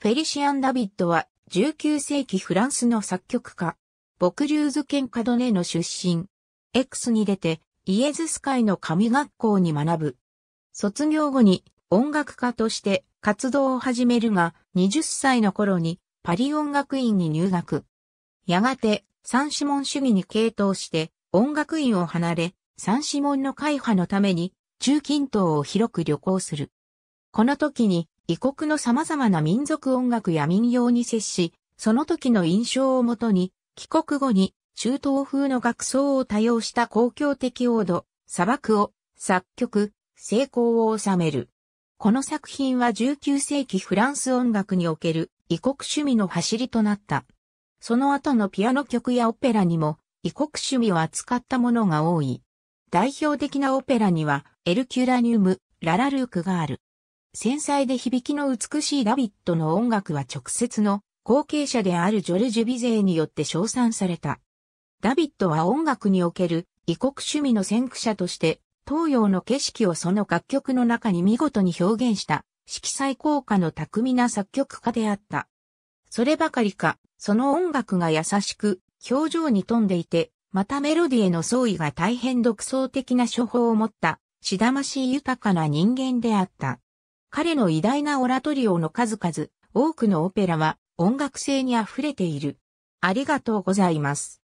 フェリシアン・ダビッドは19世紀フランスの作曲家、ボクリューズ県カドネの出身。X に出てイエズス会の神学校に学ぶ。卒業後に音楽家として活動を始めるが、20歳の頃にパリ音楽院に入学。やがて、三指紋主義に傾倒して、音楽院を離れ、三指紋の会派のために、中近東を広く旅行する。この時に、異国の様々な民族音楽や民謡に接し、その時の印象をもとに、帰国後に中東風の楽奏を多用した公共的王土、砂漠を作曲、成功を収める。この作品は19世紀フランス音楽における異国趣味の走りとなった。その後のピアノ曲やオペラにも異国趣味を扱ったものが多い。代表的なオペラにはエルキュラニウム、ララルークがある。繊細で響きの美しいダビットの音楽は直接の後継者であるジョルジュ・ビゼーによって称賛された。ダビットは音楽における異国趣味の先駆者として東洋の景色をその楽曲の中に見事に表現した色彩効果の巧みな作曲家であった。そればかりか、その音楽が優しく表情に富んでいて、またメロディへの創意が大変独創的な処方を持った、しだましい豊かな人間であった。彼の偉大なオラトリオの数々、多くのオペラは音楽性に溢れている。ありがとうございます。